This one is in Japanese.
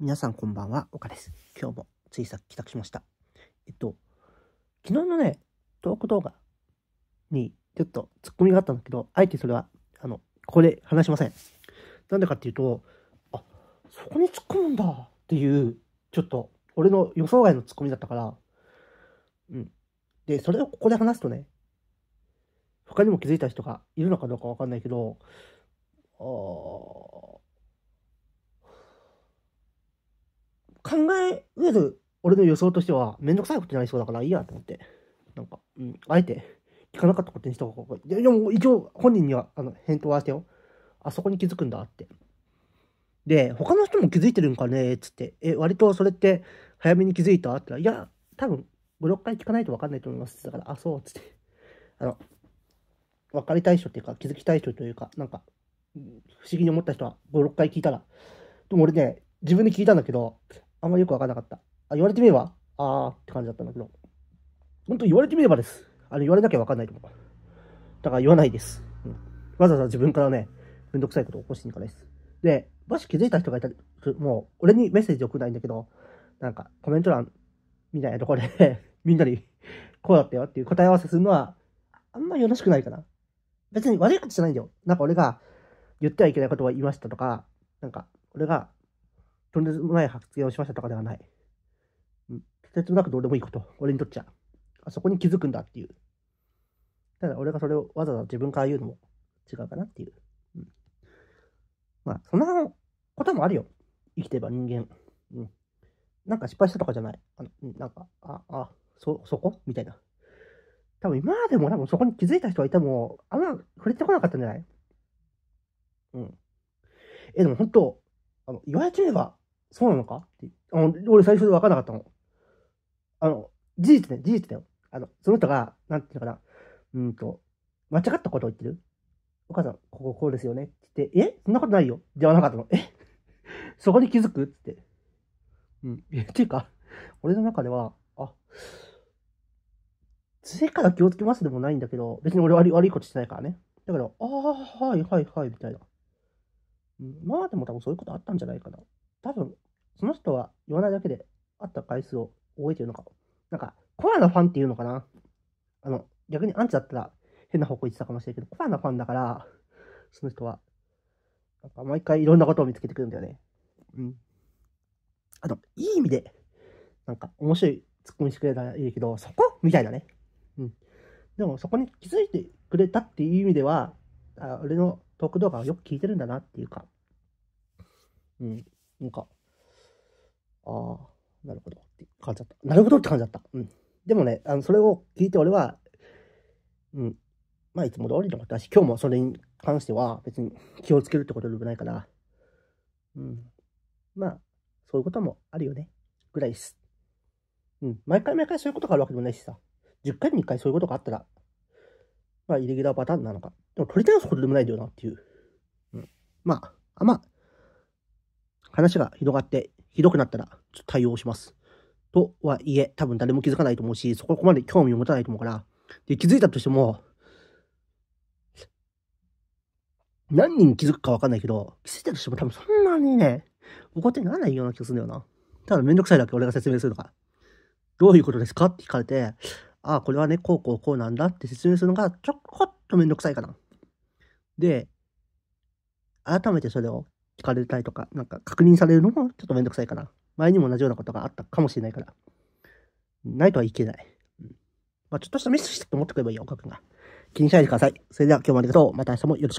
皆さんこんばんは、岡です。今日もついさっき帰宅しました。えっと、昨日のね、トーク動画にちょっとツッコミがあったんだけど、あえてそれは、あの、ここで話しません。なんでかっていうと、あ、そこにツっコむんだっていう、ちょっと、俺の予想外のツッコミだったから、うん。で、それをここで話すとね、他にも気づいた人がいるのかどうかわかんないけど、ああ、考えうる俺の予想としては、めんどくさいことになりそうだからいいやと思って。なんか、うん、あえて聞かなかったことにした方がいや、でも一応本人にはあの返答はしてよ。あそこに気づくんだって。で、他の人も気づいてるんかねっつって、え、割とそれって早めに気づいたって言ったら、いや、多分5、6回聞かないと分かんないと思います。だから、あ、そうっつって。あの、分かりたい人っていうか、気づきたい人というか、なんか、不思議に思った人は5、6回聞いたら、でも俺ね、自分で聞いたんだけど、あんまよくわかんなかった。あ、言われてみれば、あーって感じだったんだけど。本当言われてみればです。あれ言われなきゃわかんないと思う。だから言わないです、うん。わざわざ自分からね、めんどくさいことを起こしに行かないです。で、もし気づいた人がいたら、もう俺にメッセージ送らないんだけど、なんかコメント欄みたいなところで みんなにこうだったよっていう答え合わせするのは、あんまよろしくないかな。別に悪いことじゃないんだよ。なんか俺が言ってはいけないことは言いましたとか、なんか俺がとんでもない発言をしましたとかではない。うん。とてつもなくどうでもいいこと、俺にとっちゃ。あそこに気づくんだっていう。ただ俺がそれをわざわざ自分から言うのも違うかなっていう。うん、まあ、そんなこともあるよ。生きてれば人間。うん。なんか失敗したとかじゃない。あのなんか、あ、あ、そ、そこみたいな。多分今までも多分そこに気づいた人がいても、あんま触れてこなかったんじゃないうん。え、でも本当、あの、言われちゃえば、そうなのかってあの。俺最初で分からなかったの。あの、事実ね、事実だよ。あの、その人が、なんていうのかな、うんと、間違ったことを言ってるお母さん、こここうですよねって言って、えそんなことないよ。ではなかったの。えそこに気づくって。うん。え、っていうか、俺の中では、あ、杖から気をつけますでもないんだけど、別に俺悪い悪いことしてないからね。だから、ああ、はいはいはい、みたいな。まあでも多分そういうことあったんじゃないかな。多分、その人は言わないだけで会った回数を覚えてるのか。なんか、コアなファンっていうのかなあの、逆にアンチだったら変な方向行ってたかもしれないけど、コアなファンだから、その人は、なんか毎回いろんなことを見つけてくるんだよね。うん。あと、いい意味で、なんか面白いツッコミしてくれたらいいけど、そこみたいなね。うん。でもそこに気づいてくれたっていう意味では、あ俺のトーク動画をよく聞いてるんだなっていうか、うん、なんか、ああ、なるほどって感じだった。なるほどって感じだった。うん。でもね、あのそれを聞いて俺は、うん、まあいつも通りのわったし、今日もそれに関しては別に気をつけるってことでもないから、うん。まあ、そういうこともあるよね。ぐらいです。うん。毎回毎回そういうことがあるわけでもないしさ。10回に1回そういうことがあったら、まあ、イレギュラーパターンなのか。でも取り直すことでもないんだよなっていう。うん。まあ、あまあ、話が広がってひどくなったら、ちょっと対応します。とはいえ、多分誰も気づかないと思うし、そこまで興味を持たないと思うから、で、気づいたとしても、何人気づくかわかんないけど、気づいたとしても多分そんなにね、怒ってならないような気がするんだよな。ただめんどくさいだけ俺が説明するのか。どういうことですかって聞かれて、ああ、これはね、こうこうこうなんだって説明するのがちょこっとめんどくさいかな。で、改めてそれを聞かれたりとか、なんか確認されるのもちょっとめんどくさいかな。前にも同じようなことがあったかもしれないから、ないとはいけない。うん、まあ、ちょっとしたミスして思ってくればいいよ、書くが。気にしないでください。それでは今日もありがとう。また明日もよろしく。